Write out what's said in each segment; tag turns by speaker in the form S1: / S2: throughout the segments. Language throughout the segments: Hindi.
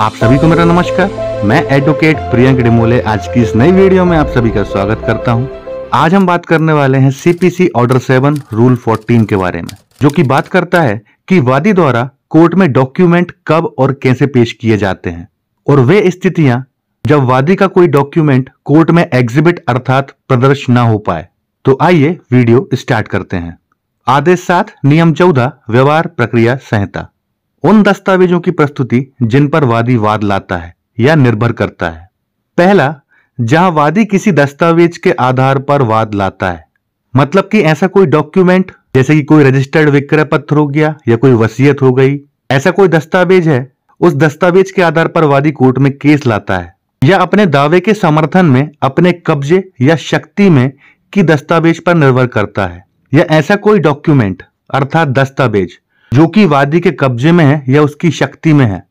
S1: आप सभी को मेरा नमस्कार मैं एडवोकेट प्रियंक डिमोले आज की इस नई वीडियो में आप सभी का स्वागत करता हूं। आज हम बात करने वाले हैं CPC order seven rule fourteen के बारे में जो कि बात करता है कि वादी द्वारा कोर्ट में डॉक्यूमेंट कब और कैसे पेश किए जाते हैं और वे स्थितियां जब वादी का कोई डॉक्यूमेंट कोर्ट में एग्जिबिट अर्थात प्रदर्शन न हो पाए तो आइए वीडियो स्टार्ट करते हैं आदेश सात नियम चौदह व्यवहार प्रक्रिया संहिता उन दस्तावेजों की प्रस्तुति जिन पर वादी वाद लाता है या निर्भर करता है पहला जहां वादी किसी दस्तावेज के आधार पर वाद लाता है मतलब कि ऐसा कोई डॉक्यूमेंट जैसे कि कोई रजिस्टर्ड विक्रय पत्र हो गया या कोई वसीयत हो गई ऐसा कोई दस्तावेज है उस दस्तावेज के आधार पर वादी कोर्ट में केस लाता है या अपने दावे के समर्थन में अपने कब्जे या शक्ति में की दस्तावेज पर निर्भर करता है या ऐसा कोई डॉक्यूमेंट अर्थात दस्तावेज जो कि वादी के कब्जे में है या उसकी शक्ति में है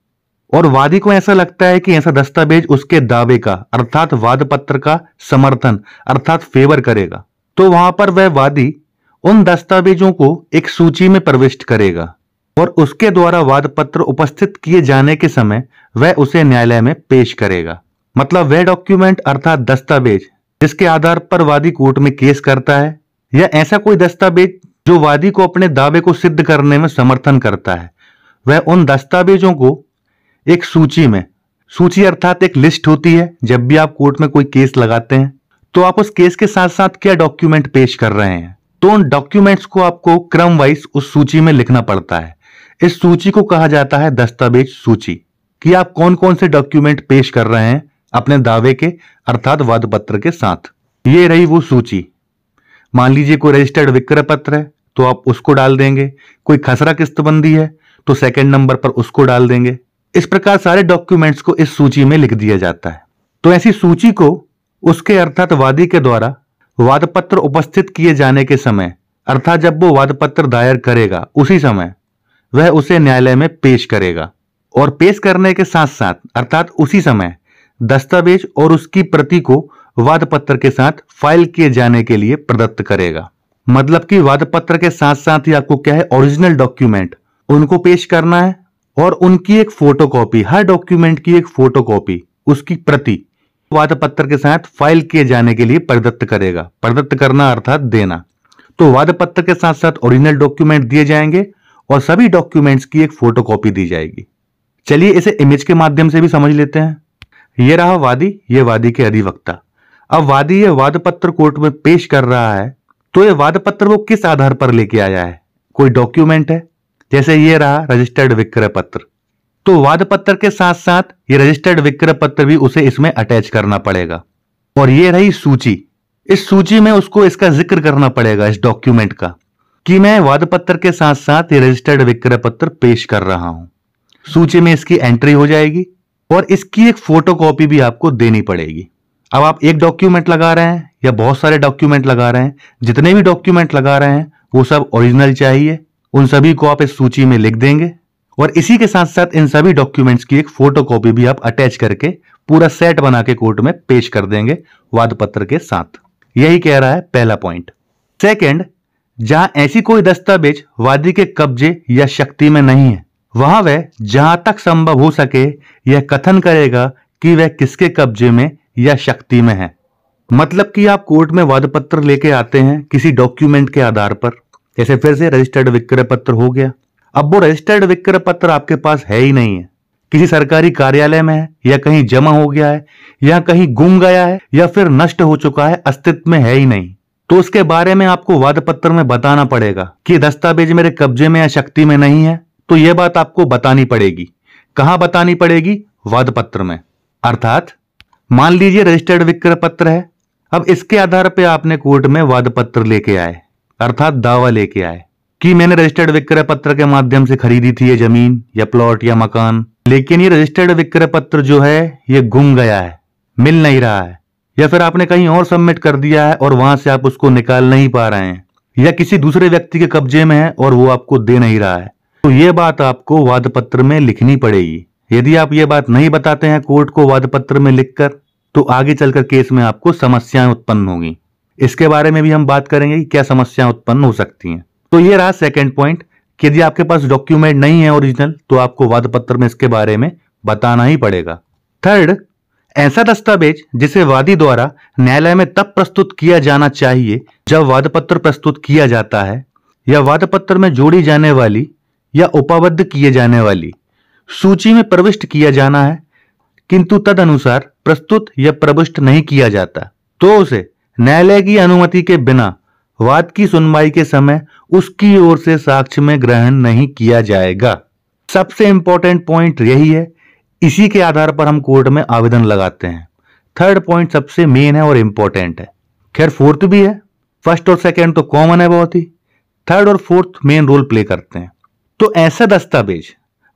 S1: और वादी को ऐसा लगता है कि ऐसा दस्तावेज उसके दावे का अर्थात वाद पत्र का समर्थन अर्थात फेवर करेगा तो वहां पर वह वादी उन दस्तावेजों को एक सूची में प्रविष्ट करेगा और उसके द्वारा वाद पत्र उपस्थित किए जाने के समय वह उसे न्यायालय में पेश करेगा मतलब वह डॉक्यूमेंट अर्थात दस्तावेज जिसके आधार पर वादी कोर्ट में केस करता है या ऐसा कोई दस्तावेज जो वादी को अपने दावे को सिद्ध करने में समर्थन करता है वह उन दस्तावेजों को एक सूची में सूची अर्थात एक लिस्ट होती है जब भी आप कोर्ट में कोई केस लगाते हैं तो आप उस केस के साथ साथ क्या डॉक्यूमेंट पेश कर रहे हैं तो उन डॉक्यूमेंट्स को आपको क्रम वाइज उस सूची में लिखना पड़ता है इस सूची को कहा जाता है दस्तावेज सूची कि आप कौन कौन से डॉक्यूमेंट पेश कर रहे हैं अपने दावे के अर्थात वाद पत्र के साथ ये रही वो सूची मान लीजिए कोई रजिस्टर्ड विक्रय पत्र है तो आप उसको डाल देंगे कोई खसरा किस्तबंदी है तो सेकेंड नंबर पर उसको डाल देंगे इस प्रकार सारे डॉक्यूमेंट्स को इस सूची में लिख दिया जाता है तो ऐसी सूची को उसके अर्थात वादी के द्वारा वादपत्र उपस्थित किए जाने के समय अर्थात जब वो वादपत्र दायर करेगा उसी समय वह उसे न्यायालय में पेश करेगा और पेश करने के साथ साथ अर्थात उसी समय दस्तावेज और उसकी प्रति को वादपत्र के साथ फाइल किए जाने के लिए प्रदत्त करेगा मतलब कि वाद पत्र के साथ साथ ही आपको क्या है ओरिजिनल डॉक्यूमेंट उनको पेश करना है और उनकी एक फोटोकॉपी हर डॉक्यूमेंट की एक फोटोकॉपी उसकी प्रति वाद पत्र के साथ फाइल किए जाने के लिए प्रदत्त करेगा प्रदत्त करना अर्थात देना तो वाद पत्र के साथ साथ ओरिजिनल डॉक्यूमेंट दिए जाएंगे और सभी डॉक्यूमेंट्स की एक फोटोकॉपी दी जाएगी चलिए इसे इमेज के माध्यम से भी समझ लेते हैं यह रहा वादी ये वादी के अधिवक्ता अब वादी यह वाद पत्र कोर्ट में पेश कर रहा है तो ये वाद पत्र वो किस आधार पर लेके आया है कोई डॉक्यूमेंट है जैसे ये रहा रजिस्टर्ड विक्रय पत्र तो वाद पत्र के साथ साथ ये रजिस्टर्ड विक्रय पत्र भी उसे इसमें अटैच करना पड़ेगा और ये रही सूची इस सूची में उसको इसका जिक्र करना पड़ेगा इस डॉक्यूमेंट का कि मैं वाद पत्र के साथ साथ ये रजिस्टर्ड विक्रय पत्र पेश कर रहा हूं सूची में इसकी एंट्री हो जाएगी और इसकी एक फोटोकॉपी भी आपको देनी पड़ेगी अब आप एक डॉक्यूमेंट लगा रहे हैं या बहुत सारे डॉक्यूमेंट लगा रहे हैं जितने भी डॉक्यूमेंट लगा रहे हैं वो सब ओरिजिनल चाहिए उन सभी को आप इस सूची में लिख देंगे और इसी के साथ साथ इन सभी डॉक्यूमेंट्स की एक फोटोकॉपी भी आप अटैच करके पूरा सेट बना के कोर्ट में पेश कर देंगे वाद पत्र के साथ यही कह रहा है पहला पॉइंट सेकंड जहां ऐसी कोई दस्तावेज वादी के कब्जे या शक्ति में नहीं है वहां वह जहां तक संभव हो सके यह कथन करेगा कि वह किसके कब्जे में या शक्ति में है मतलब कि आप कोर्ट में वाद पत्र लेके आते हैं किसी डॉक्यूमेंट के आधार पर जैसे फिर से रजिस्टर्ड विक्रय पत्र हो गया अब वो रजिस्टर्ड विक्रय पत्र आपके पास है ही नहीं है किसी सरकारी कार्यालय में है या कहीं जमा हो गया है या कहीं गुम गया है या फिर नष्ट हो चुका है अस्तित्व में है ही नहीं तो उसके बारे में आपको वाद पत्र में बताना पड़ेगा कि दस्तावेज मेरे कब्जे में या शक्ति में नहीं है तो यह बात आपको बतानी पड़ेगी कहां बतानी पड़ेगी वाद पत्र में अर्थात मान लीजिए रजिस्टर्ड विक्रय पत्र है अब इसके आधार पर आपने कोर्ट में वाद पत्र लेके आए अर्थात दावा लेके आए कि मैंने रजिस्टर्ड विक्रय पत्र के माध्यम से खरीदी थी ये जमीन या प्लॉट या मकान लेकिन ये रजिस्टर्ड विक्रय पत्र जो है ये गुम गया है मिल नहीं रहा है या फिर आपने कहीं और सबमिट कर दिया है और वहां से आप उसको निकाल नहीं पा रहे हैं या किसी दूसरे व्यक्ति के कब्जे में है और वो आपको दे नहीं रहा है तो ये बात आपको वाद पत्र में लिखनी पड़ेगी यदि आप ये बात नहीं बताते हैं कोर्ट को वाद पत्र में लिखकर तो आगे चलकर केस में आपको समस्याएं उत्पन्न होंगी इसके बारे में भी हम बात करेंगे कि क्या समस्याएं उत्पन्न हो सकती हैं तो ये रहा सेकेंड पॉइंट कि यदि आपके पास डॉक्यूमेंट नहीं है ओरिजिनल तो आपको वाद पत्र में इसके बारे में बताना ही पड़ेगा थर्ड ऐसा दस्तावेज जिसे वादी द्वारा न्यायालय में तब प्रस्तुत किया जाना चाहिए जब वाद पत्र प्रस्तुत किया जाता है या वाद पत्र में जोड़ी जाने वाली या उपाबद्ध किए जाने वाली सूची में प्रविष्ट किया जाना है किंतु तद अनुसार प्रस्तुत या प्रविष्ट नहीं किया जाता तो उसे न्यायालय की अनुमति के बिना वाद की सुनवाई के समय उसकी ओर से साक्ष्य में ग्रहण नहीं किया जाएगा सबसे इंपॉर्टेंट पॉइंट यही है इसी के आधार पर हम कोर्ट में आवेदन लगाते हैं थर्ड पॉइंट सबसे मेन है और इंपॉर्टेंट है खैर फोर्थ भी है फर्स्ट और सेकेंड तो कॉमन है बहुत ही थर्ड और फोर्थ मेन रोल प्ले करते हैं तो ऐसा दस्तावेज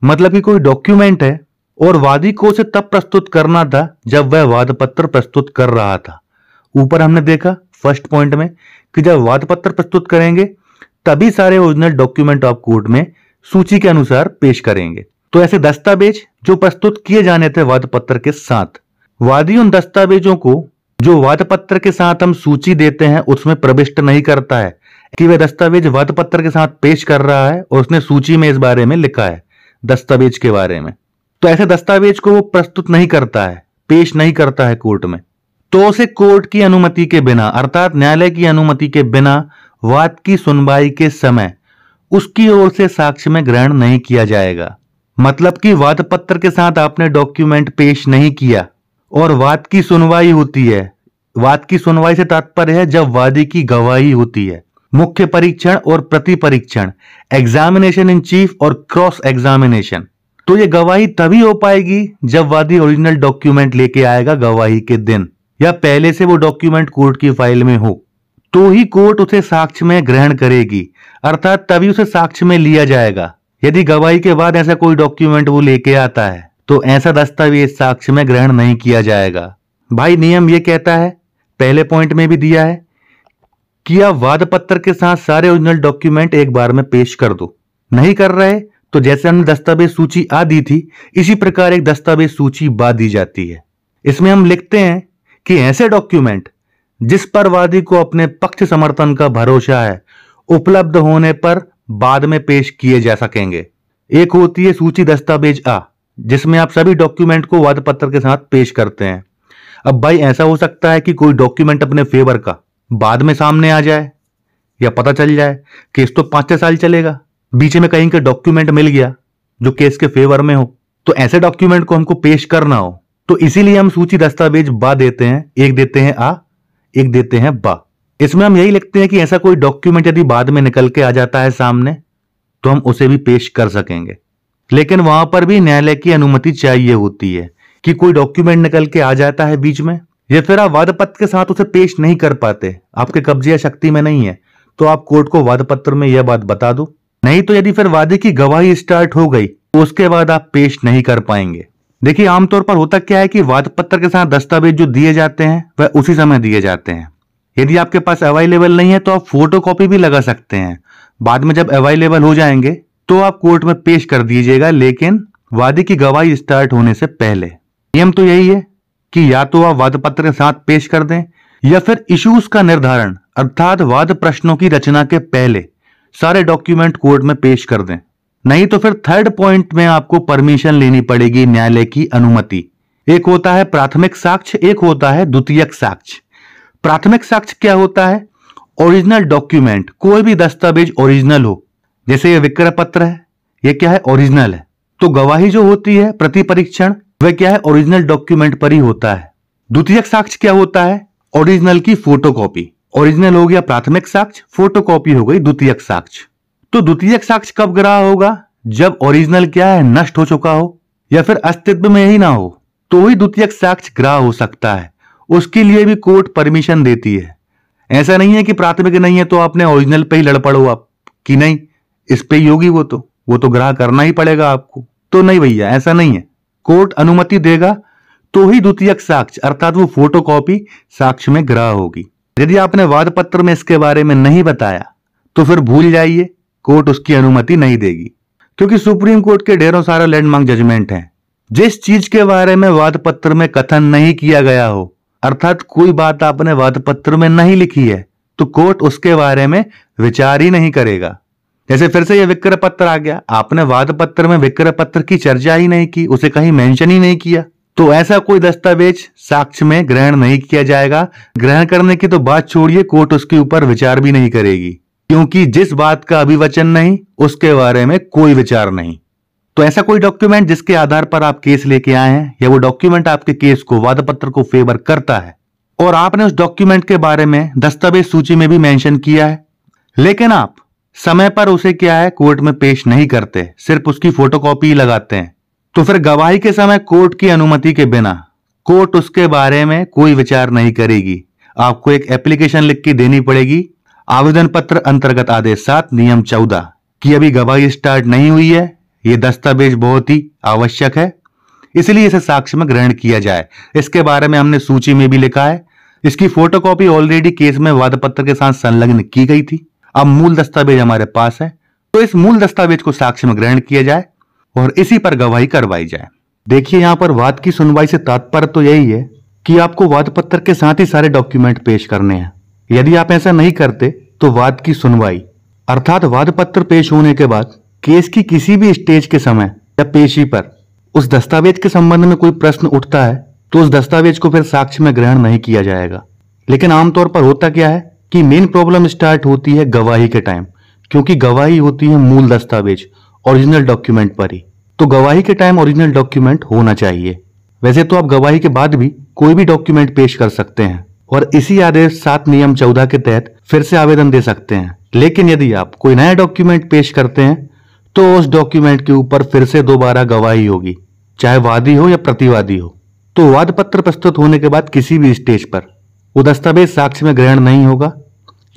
S1: मतलब कि कोई डॉक्यूमेंट है और वादी को उसे तब प्रस्तुत करना था जब वह वाद पत्र प्रस्तुत कर रहा था ऊपर हमने देखा फर्स्ट पॉइंट में कि जब वाद पत्र प्रस्तुत करेंगे तभी सारे ओरिजिनल डॉक्यूमेंट आप कोर्ट में सूची के अनुसार पेश करेंगे तो ऐसे दस्तावेज जो प्रस्तुत किए जाने थे वाद पत्र के साथ वादी उन दस्तावेजों को जो वाद पत्र के साथ हम सूची देते हैं उसमें प्रविष्ट नहीं करता है कि वह दस्तावेज वाद पत्र के साथ पेश कर रहा है और उसने सूची में इस बारे में लिखा है दस्तावेज के बारे में तो ऐसे दस्तावेज को वो प्रस्तुत नहीं करता है पेश नहीं करता है कोर्ट में तो उसे कोर्ट की अनुमति के बिना अर्थात न्यायालय की अनुमति के बिना वाद की सुनवाई के समय उसकी ओर से साक्ष्य में ग्रहण नहीं किया जाएगा मतलब कि वाद पत्र के साथ आपने डॉक्यूमेंट पेश नहीं किया और वाद की सुनवाई होती है वाद की सुनवाई से तात्पर्य है जब वादी की गवाही होती है मुख्य परीक्षण और प्रति परीक्षण एग्जामिनेशन इन चीफ और क्रॉस एग्जामिनेशन तो ये गवाही तभी हो पाएगी जब वादी ओरिजिनल डॉक्यूमेंट लेके आएगा गवाही के दिन या पहले से वो डॉक्यूमेंट कोर्ट की फाइल में हो तो ही कोर्ट उसे साक्ष्य में ग्रहण करेगी अर्थात तभी उसे साक्ष्य में लिया जाएगा यदि गवाही के बाद ऐसा कोई डॉक्यूमेंट वो लेके आता है तो ऐसा दस्तावेज साक्ष्य में ग्रहण नहीं किया जाएगा भाई नियम ये कहता है पहले पॉइंट में भी दिया है किया वाद पत्र के साथ सारे ओरिजिनल डॉक्यूमेंट एक बार में पेश कर दो नहीं कर रहे तो जैसे हमने दस्तावेज सूची आ दी थी इसी प्रकार एक दस्तावेज सूची बा दी जाती है इसमें हम लिखते हैं कि ऐसे डॉक्यूमेंट जिस पर वादी को अपने पक्ष समर्थन का भरोसा है उपलब्ध होने पर बाद में पेश किए जा सकेंगे एक होती है सूची दस्तावेज आ जिसमें आप सभी डॉक्यूमेंट को वाद पत्र के साथ पेश करते हैं अब भाई ऐसा हो सकता है कि कोई डॉक्यूमेंट अपने फेवर का बाद में सामने आ जाए या पता चल जाए केस तो पांच छह साल चलेगा बीच में कहीं के डॉक्यूमेंट मिल गया जो केस के फेवर में हो तो ऐसे डॉक्यूमेंट को हमको पेश करना हो तो इसीलिए हम सूची दस्तावेज बा देते हैं एक देते हैं आ एक देते हैं बा इसमें हम यही लिखते हैं कि ऐसा कोई डॉक्यूमेंट यदि बाद में निकल के आ जाता है सामने तो हम उसे भी पेश कर सकेंगे लेकिन वहां पर भी न्यायालय की अनुमति चाहिए होती है कि कोई डॉक्यूमेंट निकल के आ जाता है बीच में या फिर आप वाद पत्र के साथ उसे पेश नहीं कर पाते आपके कब्जे या शक्ति में नहीं है तो आप कोर्ट को वाद पत्र में यह बात बता दो नहीं तो यदि फिर वादे की गवाही स्टार्ट हो गई तो उसके बाद आप पेश नहीं कर पाएंगे देखिए आमतौर पर होता क्या है कि वाद पत्र के साथ दस्तावेज जो दिए जाते हैं वह उसी समय दिए जाते हैं यदि आपके पास अवेलेबल नहीं है तो आप फोटो कॉपी भी लगा सकते हैं बाद में जब अवेलेबल हो जाएंगे तो आप कोर्ट में पेश कर दीजिएगा लेकिन वादे की गवाही स्टार्ट होने से पहले नियम तो यही है कि या तो आप वाद पत्र साथ पेश कर दें या फिर इश्यूज का निर्धारण अर्थात वाद प्रश्नों की रचना के पहले सारे डॉक्यूमेंट कोर्ट में पेश कर दें नहीं तो फिर थर्ड पॉइंट में आपको परमिशन लेनी पड़ेगी न्यायालय की अनुमति एक होता है प्राथमिक साक्ष्य एक होता है द्वितीयक साक्ष्य प्राथमिक साक्ष्य क्या होता है ओरिजिनल डॉक्यूमेंट कोई भी दस्तावेज ओरिजिनल हो जैसे ये विक्रय पत्र है ये क्या है ओरिजिनल है तो गवाही जो होती है प्रति परीक्षण वह क्या है ओरिजिनल डॉक्यूमेंट पर ही होता है द्वितीय साक्ष्य क्या होता है ओरिजिनल की फोटोकॉपी ओरिजिनल हो गया प्राथमिक साक्ष्य फोटोकॉपी हो गई द्वितीयक साक्ष्य तो द्वितीयक साक्ष्य कब ग्रह होगा जब ओरिजिनल क्या है नष्ट हो चुका हो या फिर अस्तित्व में ही ना हो तो ही द्वितीयक साक्ष्य ग्रह हो सकता है उसके लिए भी कोर्ट परमिशन देती है ऐसा नहीं है कि प्राथमिक नहीं है तो आपने ओरिजिनल पे ही लड़ पड़ो आप कि नहीं इस पे ही होगी वो तो वो तो ग्राह करना ही पड़ेगा आपको तो नहीं भैया ऐसा नहीं है कोर्ट अनुमति देगा तो ही द्वितीय साक्ष्य अर्थात वो फोटोकॉपी साक्ष्य में ग्रह होगी यदि आपने वाद पत्र में इसके बारे में नहीं बताया तो फिर भूल जाइए कोर्ट उसकी अनुमति नहीं देगी क्योंकि सुप्रीम कोर्ट के ढेरों सारा लैंडमार्क जजमेंट हैं जिस चीज के बारे में वाद पत्र में कथन नहीं किया गया हो अर्थात कोई बात आपने वाद पत्र में नहीं लिखी है तो कोर्ट उसके बारे में विचार ही नहीं करेगा जैसे फिर से यह विक्रय पत्र आ गया आपने वाद पत्र में विक्रय पत्र की चर्चा ही नहीं की उसे कहीं मेंशन ही नहीं किया तो ऐसा कोई दस्तावेज साक्ष्य में ग्रहण नहीं किया जाएगा ग्रहण करने की तो बात छोड़िए कोर्ट उसके ऊपर विचार भी नहीं करेगी क्योंकि जिस बात का अभिवचन नहीं उसके बारे में कोई विचार नहीं तो ऐसा कोई डॉक्यूमेंट जिसके आधार पर आप केस लेके आए हैं या वो डॉक्यूमेंट आपके केस को वाद पत्र को फेवर करता है और आपने उस डॉक्यूमेंट के बारे में दस्तावेज सूची में भी मेंशन किया है लेकिन आप समय पर उसे क्या है कोर्ट में पेश नहीं करते सिर्फ उसकी फोटोकॉपी लगाते हैं तो फिर गवाही के समय कोर्ट की अनुमति के बिना कोर्ट उसके बारे में कोई विचार नहीं करेगी आपको एक एप्लीकेशन लिख के देनी पड़ेगी आवेदन पत्र अंतर्गत आदेश सात नियम चौदह कि अभी गवाही स्टार्ट नहीं हुई है ये दस्तावेज बहुत ही आवश्यक है इसलिए इसे साक्ष्य में ग्रहण किया जाए इसके बारे में हमने सूची में भी लिखा है इसकी फोटोकॉपी ऑलरेडी केस में वाद पत्र के साथ संलग्न की गई थी अब मूल दस्तावेज हमारे पास है तो इस मूल दस्तावेज को साक्ष्य में ग्रहण किया जाए और इसी पर गवाही करवाई जाए देखिए यहाँ पर वाद की सुनवाई से तात्पर्य तो यही है कि आपको वाद पत्र के साथ ही सारे डॉक्यूमेंट पेश करने हैं यदि आप ऐसा नहीं करते तो वाद की सुनवाई अर्थात वाद पत्र पेश होने के बाद केस की किसी भी स्टेज के समय या पेशी पर उस दस्तावेज के संबंध में कोई प्रश्न उठता है तो उस दस्तावेज को फिर साक्ष्य में ग्रहण नहीं किया जाएगा लेकिन आमतौर पर होता क्या है कि मेन प्रॉब्लम स्टार्ट होती है गवाही के टाइम क्योंकि गवाही होती है मूल दस्तावेज ओरिजिनल डॉक्यूमेंट पर ही तो गवाही के टाइम ओरिजिनल डॉक्यूमेंट होना चाहिए वैसे तो आप गवाही के बाद भी कोई भी डॉक्यूमेंट पेश कर सकते हैं और इसी आदेश सात नियम चौदह के तहत फिर से आवेदन दे सकते हैं लेकिन यदि आप कोई नया डॉक्यूमेंट पेश करते हैं तो उस डॉक्यूमेंट के ऊपर फिर से दोबारा गवाही होगी चाहे वादी हो या प्रतिवादी हो तो वाद पत्र प्रस्तुत होने के बाद किसी भी स्टेज पर वो दस्तावेज साक्ष्य में ग्रहण नहीं होगा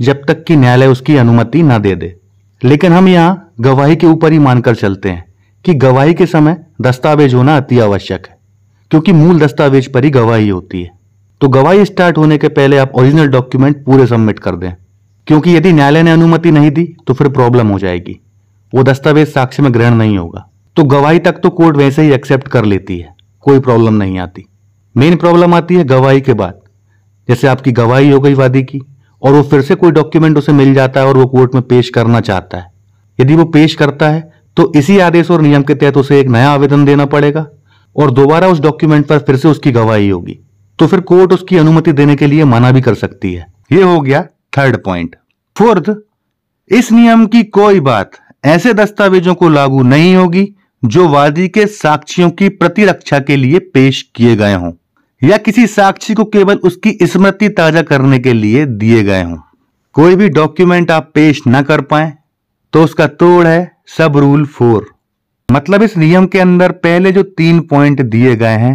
S1: जब तक कि न्यायालय उसकी अनुमति ना दे दे लेकिन हम यहाँ गवाही के ऊपर ही मानकर चलते हैं कि गवाही के समय दस्तावेज होना अति आवश्यक है क्योंकि मूल दस्तावेज पर ही गवाही होती है तो गवाही स्टार्ट होने के पहले आप ओरिजिनल डॉक्यूमेंट पूरे सबमिट कर दें क्योंकि यदि न्यायालय ने अनुमति नहीं दी तो फिर प्रॉब्लम हो जाएगी वो दस्तावेज साक्ष्य में ग्रहण नहीं होगा तो गवाही तक तो कोर्ट वैसे ही एक्सेप्ट कर लेती है कोई प्रॉब्लम नहीं आती मेन प्रॉब्लम आती है गवाही के बाद जैसे आपकी गवाही हो गई वादी की और वो फिर से कोई डॉक्यूमेंट उसे मिल जाता है और वो कोर्ट में पेश करना चाहता है यदि वो पेश करता है तो इसी आदेश और नियम के तहत उसे एक नया आवेदन देना पड़ेगा और दोबारा उस डॉक्यूमेंट पर फिर से उसकी गवाही होगी तो फिर कोर्ट उसकी अनुमति देने के लिए मना भी कर सकती है ये हो गया थर्ड पॉइंट फोर्थ इस नियम की कोई बात ऐसे दस्तावेजों को लागू नहीं होगी जो वादी के साक्षियों की प्रतिरक्षा के लिए पेश किए गए हों या किसी साक्षी को केवल उसकी स्मृति ताजा करने के लिए दिए गए हों कोई भी डॉक्यूमेंट आप पेश न कर पाए तो उसका तोड़ है सब रूल फोर मतलब इस नियम के अंदर पहले जो तीन पॉइंट दिए गए हैं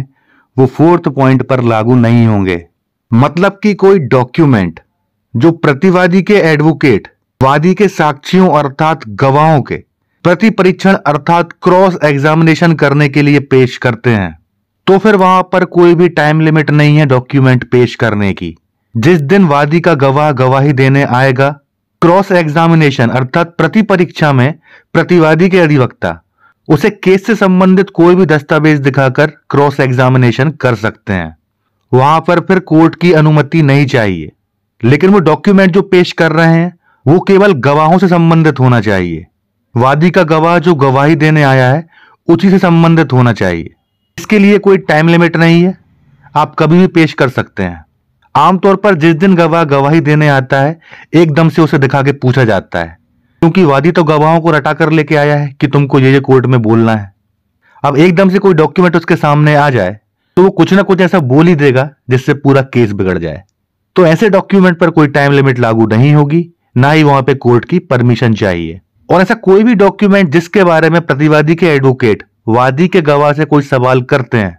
S1: वो फोर्थ पॉइंट पर लागू नहीं होंगे मतलब कि कोई डॉक्यूमेंट जो प्रतिवादी के एडवोकेट वादी के साक्षियों अर्थात गवाहों के प्रति परीक्षण अर्थात क्रॉस एग्जामिनेशन करने के लिए पेश करते हैं तो फिर वहां पर कोई भी टाइम लिमिट नहीं है डॉक्यूमेंट पेश करने की जिस दिन वादी का गवाह गवाही देने आएगा क्रॉस एग्जामिनेशन अर्थात प्रति परीक्षा में प्रतिवादी के अधिवक्ता उसे केस से संबंधित कोई भी दस्तावेज दिखाकर क्रॉस एग्जामिनेशन कर सकते हैं वहां पर फिर कोर्ट की अनुमति नहीं चाहिए लेकिन वो डॉक्यूमेंट जो पेश कर रहे हैं वो केवल गवाहों से संबंधित होना चाहिए वादी का गवाह जो गवाही देने आया है उसी से संबंधित होना चाहिए इसके लिए कोई टाइम लिमिट नहीं है आप कभी भी पेश कर सकते हैं आमतौर पर जिस दिन गवाह गवाही देने आता है एकदम से उसे दिखा के पूछा जाता है क्योंकि वादी तो गवाहों को रटा कर लेके आया है कि तुमको ये ये कोर्ट में बोलना है अब एकदम से कोई डॉक्यूमेंट उसके सामने आ जाए तो वो कुछ ना कुछ ऐसा बोल ही देगा जिससे पूरा केस बिगड़ जाए तो ऐसे डॉक्यूमेंट पर कोई टाइम लिमिट लागू नहीं होगी ना ही वहां पे कोर्ट की परमिशन चाहिए और ऐसा कोई भी डॉक्यूमेंट जिसके बारे में प्रतिवादी के एडवोकेट वादी के गवाह से कोई सवाल करते हैं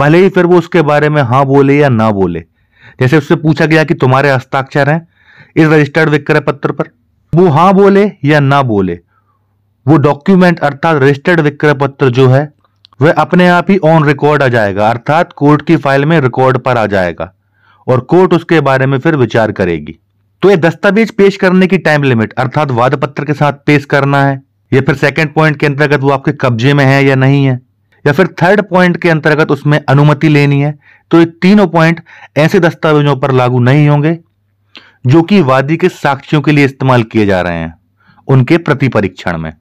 S1: भले ही फिर वो उसके बारे में हाँ बोले या ना बोले जैसे उससे पूछा गया कि तुम्हारे हस्ताक्षर हैं इस रजिस्टर्ड विक्रय पत्र पर वो हाँ बोले या ना बोले वो डॉक्यूमेंट अर्थात रजिस्टर्ड विक्रय पत्र जो है वह अपने आप ही ऑन रिकॉर्ड आ जाएगा अर्थात कोर्ट की फाइल में रिकॉर्ड पर आ जाएगा और कोर्ट उसके बारे में फिर विचार करेगी तो ये दस्तावेज पेश करने की टाइम लिमिट अर्थात वाद पत्र के साथ पेश करना है या फिर सेकंड पॉइंट के अंतर्गत वो आपके कब्जे में है या नहीं है या फिर थर्ड पॉइंट के अंतर्गत उसमें अनुमति लेनी है तो ये तीनों पॉइंट ऐसे दस्तावेजों पर लागू नहीं होंगे जो कि वादी के साक्षियों के लिए इस्तेमाल किए जा रहे हैं उनके प्रति परीक्षण में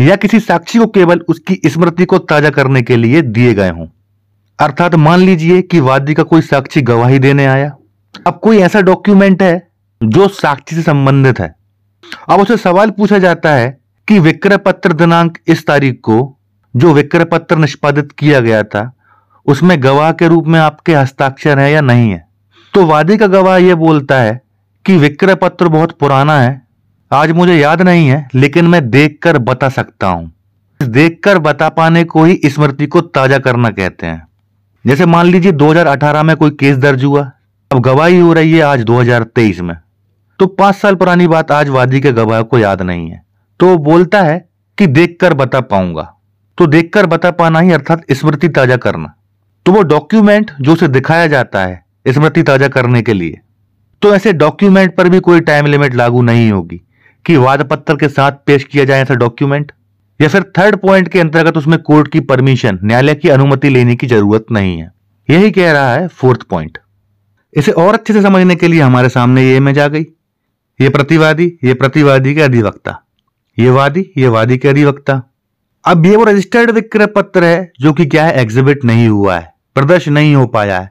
S1: या किसी साक्षी को केवल उसकी स्मृति को ताजा करने के लिए दिए गए हों अर्थात मान लीजिए कि वादी का कोई साक्षी गवाही देने आया अब कोई ऐसा डॉक्यूमेंट है जो साक्षी से संबंधित है अब उसे सवाल पूछा जाता है कि विक्रय पत्र दिनांक इस तारीख को जो विक्रय पत्र निष्पादित किया गया था उसमें गवाह के रूप में आपके हस्ताक्षर है या नहीं है तो वादी का गवाह यह बोलता है कि विक्रय पत्र बहुत पुराना है आज मुझे याद नहीं है लेकिन मैं देखकर बता सकता हूं देखकर बता पाने को ही स्मृति को ताजा करना कहते हैं जैसे मान लीजिए 2018 में कोई केस दर्ज हुआ अब गवाही हो रही है आज 2023 में तो पांच साल पुरानी बात आज वादी के गवाह को याद नहीं है तो बोलता है कि देखकर बता पाऊंगा तो देखकर बता पाना ही अर्थात स्मृति ताजा करना तो वो डॉक्यूमेंट जो उसे दिखाया जाता है स्मृति ताजा करने के लिए तो ऐसे डॉक्यूमेंट पर भी कोई टाइम लिमिट लागू नहीं होगी कि वाद पत्र के साथ पेश किया जाए ऐसा डॉक्यूमेंट या फिर थर्ड पॉइंट के अंतर्गत उसमें कोर्ट की परमिशन न्यायालय की अनुमति लेने की जरूरत नहीं है यही कह रहा है फोर्थ पॉइंट इसे और अच्छे से समझने के लिए हमारे सामने ये इमेज आ गई ये प्रतिवादी ये प्रतिवादी के अधिवक्ता ये वादी ये वादी के अधिवक्ता अब ये वो रजिस्टर्ड विक्रय पत्र है जो कि क्या है एग्जिबिट नहीं हुआ है प्रदर्शन नहीं हो पाया है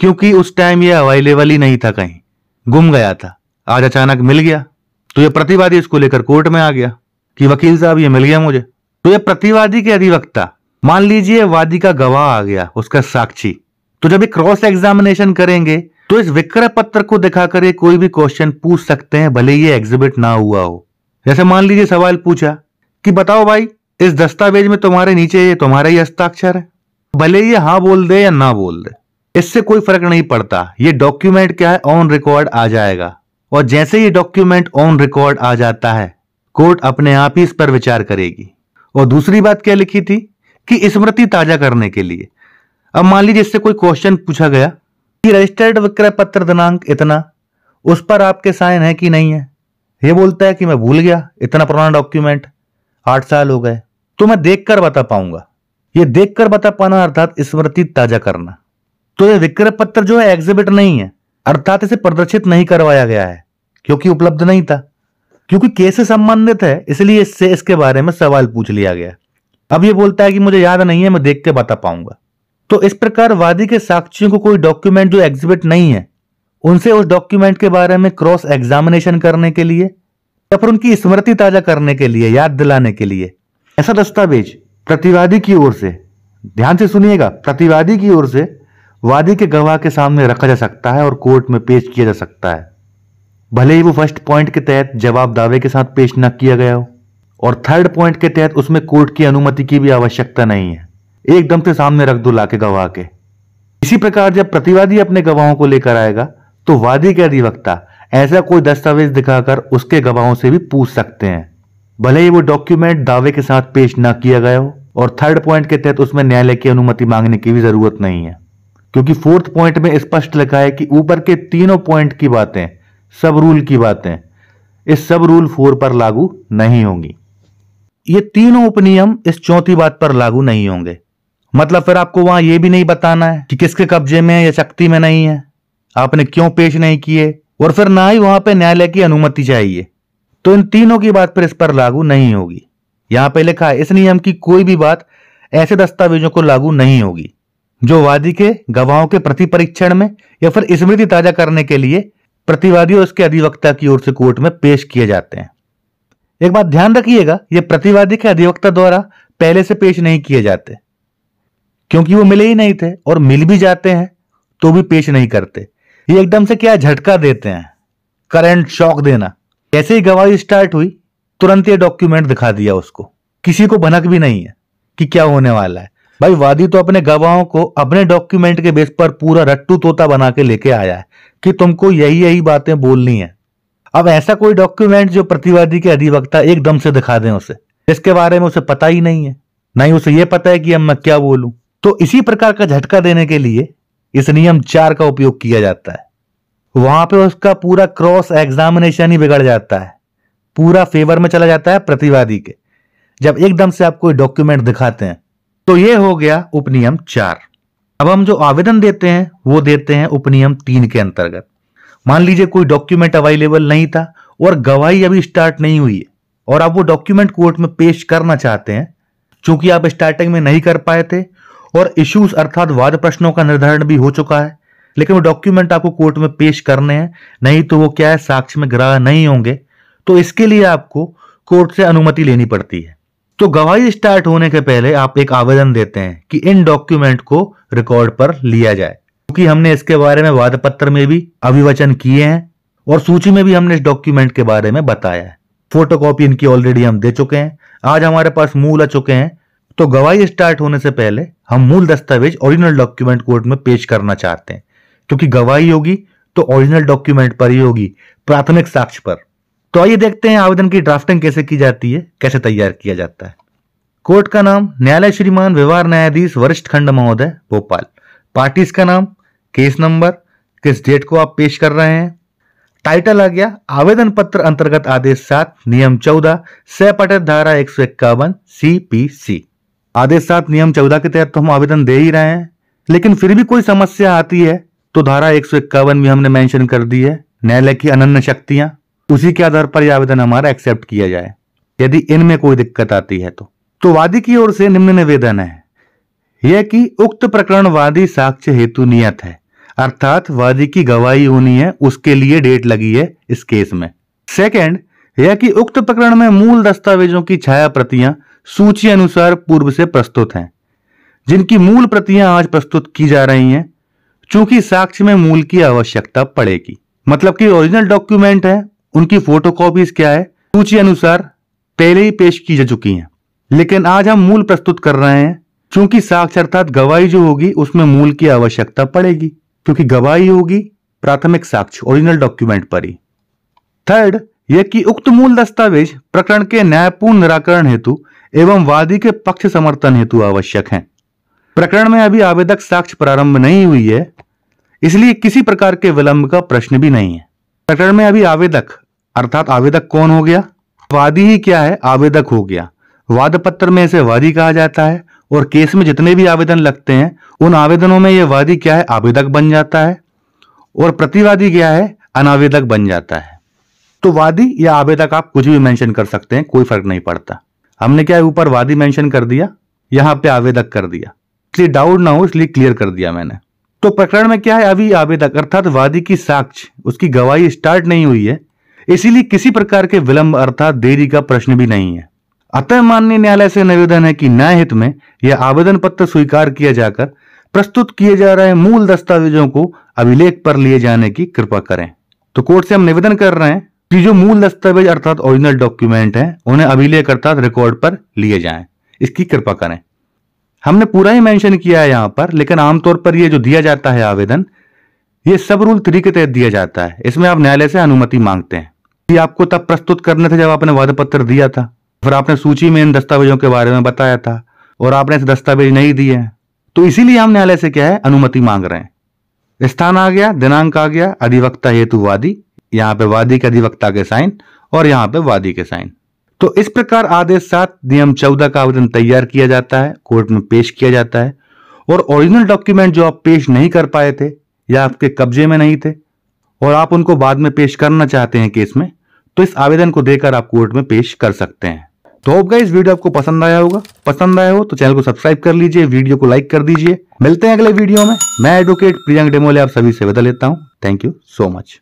S1: क्योंकि उस टाइम ये अवेलेबल ही नहीं था कहीं गुम गया था आज अचानक मिल गया तो ये प्रतिवादी इसको लेकर कोर्ट में आ गया कि वकील साहब ये मिल गया मुझे तो ये प्रतिवादी के अधिवक्ता मान लीजिए वादी का गवाह आ गया उसका साक्षी तो जब ये क्रॉस एग्जामिनेशन करेंगे तो इस विक्रय पत्र को दिखाकर ये कोई भी क्वेश्चन पूछ सकते हैं भले ये एग्जिबिट ना हुआ हो जैसे मान लीजिए सवाल पूछा कि बताओ भाई इस दस्तावेज में तुम्हारे नीचे ये तुम्हारा ही हस्ताक्षर है भले ये हाँ बोल दे या ना बोल दे इससे कोई फर्क नहीं पड़ता ये डॉक्यूमेंट क्या है ऑन रिकॉर्ड आ जाएगा और जैसे ये डॉक्यूमेंट ऑन रिकॉर्ड आ जाता है कोर्ट अपने आप ही इस पर विचार करेगी और दूसरी बात क्या लिखी थी कि स्मृति ताजा करने के लिए अब मान लीजिए इससे कोई क्वेश्चन पूछा गया कि रजिस्टर्ड विक्रय पत्र दिनांक इतना उस पर आपके साइन है कि नहीं है ये बोलता है कि मैं भूल गया इतना पुराना डॉक्यूमेंट आठ साल हो गए तो मैं देखकर बता पाऊंगा ये देखकर बता पाना अर्थात स्मृति ताजा करना तो यह विक्रय पत्र जो है एग्जिबिट नहीं है अर्थात इसे प्रदर्शित नहीं करवाया गया है क्योंकि उपलब्ध नहीं था क्योंकि केस से संबंधित है इसलिए इससे इसके बारे में सवाल पूछ लिया गया अब यह बोलता है कि मुझे याद नहीं है मैं देख के बता पाऊंगा तो इस प्रकार वादी के साक्षियों को कोई डॉक्यूमेंट जो एग्जिबिट नहीं है उनसे उस डॉक्यूमेंट के बारे में क्रॉस एग्जामिनेशन करने के लिए या फिर उनकी स्मृति ताजा करने के लिए याद दिलाने के लिए ऐसा दस्तावेज प्रतिवादी की ओर से ध्यान से सुनिएगा प्रतिवादी की ओर से वादी के गवाह के सामने रखा जा सकता है और कोर्ट में पेश किया जा सकता है भले ही वो फर्स्ट पॉइंट के तहत जवाब दावे के साथ पेश न किया गया हो और थर्ड पॉइंट के तहत उसमें कोर्ट की अनुमति की भी आवश्यकता नहीं है एकदम से सामने रख दो लाके गवाह के इसी प्रकार जब प्रतिवादी अपने गवाहों को लेकर आएगा तो वादी के अधिवक्ता ऐसा कोई दस्तावेज दिखाकर उसके गवाहों से भी पूछ सकते हैं भले ही वो डॉक्यूमेंट दावे के साथ पेश ना किया गया हो और थर्ड पॉइंट के तहत उसमें न्यायालय की अनुमति मांगने की भी जरूरत नहीं है क्योंकि फोर्थ पॉइंट में स्पष्ट लिखा है कि ऊपर के तीनों पॉइंट की बातें सब रूल की बातें इस सब रूल फोर पर लागू नहीं होंगी ये तीनों उपनियम इस चौथी बात पर लागू नहीं होंगे मतलब फिर आपको वहां यह भी नहीं बताना है कि किसके कब्जे में या शक्ति में नहीं है आपने क्यों पेश नहीं किए और फिर ना ही वहां पर न्यायालय की अनुमति चाहिए तो इन तीनों की बात फिर इस पर लागू नहीं होगी यहां पर लिखा है इस नियम की कोई भी बात ऐसे दस्तावेजों को लागू नहीं होगी जो वादी के गवाहों के प्रति परीक्षण में या फिर स्मृति ताजा करने के लिए प्रतिवादी और उसके अधिवक्ता की ओर से कोर्ट में पेश किए जाते हैं एक बात ध्यान रखिएगा ये प्रतिवादी के अधिवक्ता द्वारा पहले से पेश नहीं किए जाते क्योंकि वो मिले ही नहीं थे और मिल भी जाते हैं तो भी पेश नहीं करते ये एकदम से क्या झटका देते हैं करंट शॉक देना जैसे ही गवाही स्टार्ट हुई तुरंत ये डॉक्यूमेंट दिखा दिया उसको किसी को भनक भी नहीं है कि क्या होने वाला है भाई वादी तो अपने गवाहों को अपने डॉक्यूमेंट के बेस पर पूरा रट्टू तोता बना के लेके आया है कि तुमको यही यही बातें बोलनी है अब ऐसा कोई डॉक्यूमेंट जो प्रतिवादी के अधिवक्ता एकदम से दिखा दें उसे जिसके बारे में उसे पता ही नहीं है ना ही उसे यह पता है कि अब मैं क्या बोलूं तो इसी प्रकार का झटका देने के लिए इस नियम चार का उपयोग किया जाता है वहां पे उसका पूरा क्रॉस एग्जामिनेशन ही बिगड़ जाता है पूरा फेवर में चला जाता है प्रतिवादी के जब एकदम से आप कोई डॉक्यूमेंट दिखाते हैं तो यह हो गया उपनियम चार अब हम जो आवेदन देते हैं वो देते हैं उपनियम तीन के अंतर्गत मान लीजिए कोई डॉक्यूमेंट अवेलेबल नहीं था और गवाही अभी स्टार्ट नहीं हुई है और आप वो डॉक्यूमेंट कोर्ट में पेश करना चाहते हैं चूंकि आप स्टार्टिंग में नहीं कर पाए थे और इश्यूज अर्थात वाद प्रश्नों का निर्धारण भी हो चुका है लेकिन वो डॉक्यूमेंट आपको कोर्ट में पेश करने हैं नहीं तो वो क्या है साक्ष्य में ग्राह नहीं होंगे तो इसके लिए आपको कोर्ट से अनुमति लेनी पड़ती है तो गवाही स्टार्ट होने के पहले आप एक आवेदन देते हैं कि इन डॉक्यूमेंट को रिकॉर्ड पर लिया जाए क्योंकि हमने इसके बारे में वाद पत्र में भी अभिवचन किए हैं और सूची में भी हमने इस डॉक्यूमेंट के बारे में बताया है फोटोकॉपी इनकी ऑलरेडी हम दे चुके हैं आज हमारे पास मूल आ चुके हैं तो गवाही स्टार्ट होने से पहले हम मूल दस्तावेज ओरिजिनल डॉक्यूमेंट कोर्ट में पेश करना चाहते हैं क्योंकि गवाही होगी तो ओरिजिनल डॉक्यूमेंट पर ही होगी प्राथमिक साक्ष्य पर तो आइए देखते हैं आवेदन की ड्राफ्टिंग कैसे की जाती है कैसे तैयार किया जाता है कोर्ट का नाम न्यायालय श्रीमान व्यवहार न्यायाधीश वरिष्ठ खंड महोदय भोपाल पार्टीज का नाम केस नंबर किस डेट को आप पेश कर रहे हैं टाइटल आ गया आवेदन पत्र अंतर्गत आदेश सात नियम चौदह सह पठित धारा एक सौ इक्यावन सी पी सी आदेश सात नियम चौदह के तहत तो हम आवेदन दे ही रहे हैं लेकिन फिर भी कोई समस्या आती है तो धारा एक सौ इक्यावन हमने मेंशन कर दी है न्यायालय की अनन्य शक्तियां उसी के आधार पर यह आवेदन हमारा एक्सेप्ट किया जाए यदि इनमें कोई दिक्कत आती है तो तो वादी की ओर से निम्न निवेदन है यह कि उक्त प्रकरण वादी साक्ष्य हेतु नियत है अर्थात वादी की गवाही होनी है उसके लिए डेट लगी है इस केस में सेकंड यह कि उक्त प्रकरण में मूल दस्तावेजों की छाया प्रतियां सूची अनुसार पूर्व से प्रस्तुत हैं जिनकी मूल प्रतियां आज प्रस्तुत की जा रही हैं चूंकि साक्ष्य में मूल की आवश्यकता पड़ेगी मतलब कि ओरिजिनल डॉक्यूमेंट है उनकी फोटोकॉपीज क्या है सूची अनुसार पहले ही पेश की जा चुकी हैं लेकिन आज हम मूल प्रस्तुत कर रहे हैं चूंकि साक्ष अर्थात गवाही जो होगी उसमें मूल की आवश्यकता पड़ेगी क्योंकि गवाही होगी प्राथमिक साक्ष्य ओरिजिनल डॉक्यूमेंट पर ही थर्ड यह कि उक्त मूल दस्तावेज प्रकरण के न्यायपूर्ण निराकरण हेतु एवं वादी के पक्ष समर्थन हेतु आवश्यक हैं प्रकरण में अभी आवेदक साक्ष्य प्रारंभ नहीं हुई है इसलिए किसी प्रकार के विलंब का प्रश्न भी नहीं है प्रकरण में अभी आवेदक अर्थात आवेदक कौन हो गया वादी ही क्या है आवेदक हो गया वाद पत्र में इसे वादी कहा जाता है और केस में जितने भी आवेदन लगते हैं उन आवेदनों में यह वादी क्या है आवेदक बन जाता है और प्रतिवादी क्या है अनावेदक बन जाता है तो वादी या आवेदक आप कुछ भी मेंशन कर सकते हैं कोई फर्क नहीं पड़ता हमने क्या ऊपर वादी मेंशन कर दिया यहां पे आवेदक कर दिया इसलिए डाउट ना हो इसलिए क्लियर कर दिया मैंने तो प्रकरण में क्या है अभी आवेदक अर्थात वादी की साक्ष उसकी गवाही स्टार्ट नहीं हुई है इसीलिए किसी प्रकार के विलंब अर्थात देरी का प्रश्न भी नहीं है अतः माननीय न्यायालय से निवेदन है कि न्याय हित में यह आवेदन पत्र स्वीकार किया जाकर प्रस्तुत किए जा रहे मूल दस्तावेजों को अभिलेख पर लिए जाने की कृपा करें तो कोर्ट से हम निवेदन कर रहे हैं कि जो मूल दस्तावेज अर्थात ओरिजिनल डॉक्यूमेंट हैं उन्हें अभिलेख अर्थात रिकॉर्ड पर लिए जाएं इसकी कृपा करें हमने पूरा ही मेंशन किया है यहां पर लेकिन आमतौर पर यह जो दिया जाता है आवेदन ये सब रूल थ्री के तहत दिया जाता है इसमें आप न्यायालय से अनुमति मांगते हैं कि आपको तब प्रस्तुत करने थे जब आपने वादा पत्र दिया था फिर आपने सूची में इन दस्तावेजों के बारे में बताया था और आपने ऐसे दस्तावेज नहीं दिए हैं तो इसीलिए हम न्यायालय से क्या है अनुमति मांग रहे हैं स्थान आ गया दिनांक आ गया अधिवक्ता हेतुवादी यहाँ पे वादी के अधिवक्ता के साइन और यहाँ पे वादी के साइन तो इस प्रकार आदेश सात नियम चौदह का आवेदन तैयार किया जाता है कोर्ट में पेश किया जाता है और ओरिजिनल डॉक्यूमेंट जो आप पेश नहीं कर पाए थे या आपके कब्जे में नहीं थे और आप उनको बाद में पेश करना चाहते हैं केस में तो इस आवेदन को देकर आप कोर्ट में पेश कर सकते हैं तो होगा इस वीडियो आपको पसंद आया होगा पसंद आया हो तो चैनल को सब्सक्राइब कर लीजिए वीडियो को लाइक कर दीजिए मिलते हैं अगले वीडियो में मैं एडवोकेट प्रियंक डेमोले आप सभी से बदल लेता हूँ थैंक यू सो मच